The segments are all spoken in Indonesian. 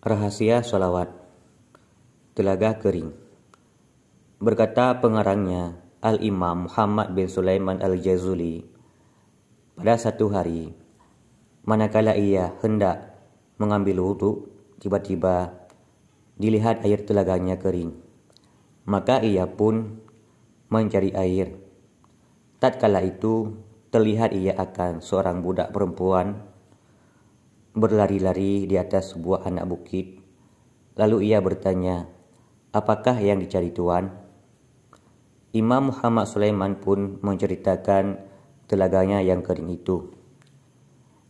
Rahasia Salawat Telaga Kering Berkata pengarangnya Al-Imam Muhammad bin Sulaiman Al-Jazuli Pada satu hari Manakala ia hendak mengambil wudhu Tiba-tiba dilihat air telaganya kering Maka ia pun mencari air Tatkala itu terlihat ia akan seorang budak perempuan berlari-lari di atas sebuah anak bukit. Lalu ia bertanya, "Apakah yang dicari Tuhan?" Imam Muhammad Sulaiman pun menceritakan telaganya yang kering itu.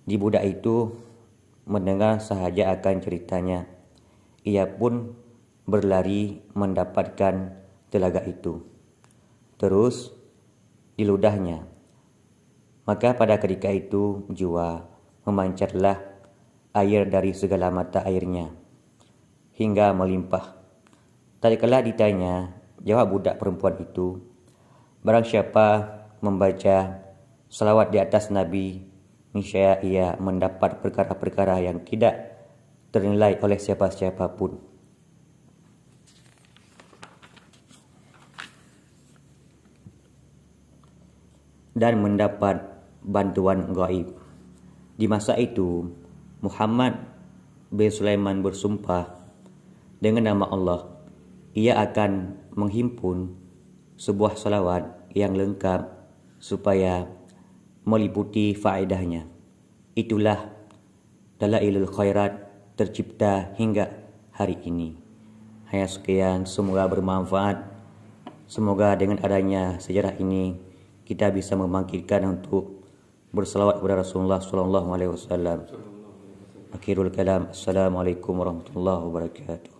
Di budak itu mendengar sahaja akan ceritanya. Ia pun berlari mendapatkan telaga itu. Terus diludahnya. Maka pada ketika itu jiwa memancarlah air dari segala mata airnya, hingga melimpah. Tatkala ditanya, jawab budak perempuan itu, Barang siapa membaca salawat di atas Nabi, niscaya ia mendapat perkara-perkara yang tidak ternilai oleh siapa-siapa pun. Dan mendapat bantuan gaib. Di masa itu, Muhammad bin Sulaiman bersumpah dengan nama Allah, ia akan menghimpun sebuah salawat yang lengkap supaya meliputi faedahnya. Itulah Dalailul Khairat tercipta hingga hari ini. Hanya sekian, semoga bermanfaat. Semoga dengan adanya sejarah ini kita bisa membangkitkan untuk berselawat kepada Rasulullah Sallallahu Alaihi Wasallam. أكيد الكلام السلام عليكم ورحمة الله وبركاته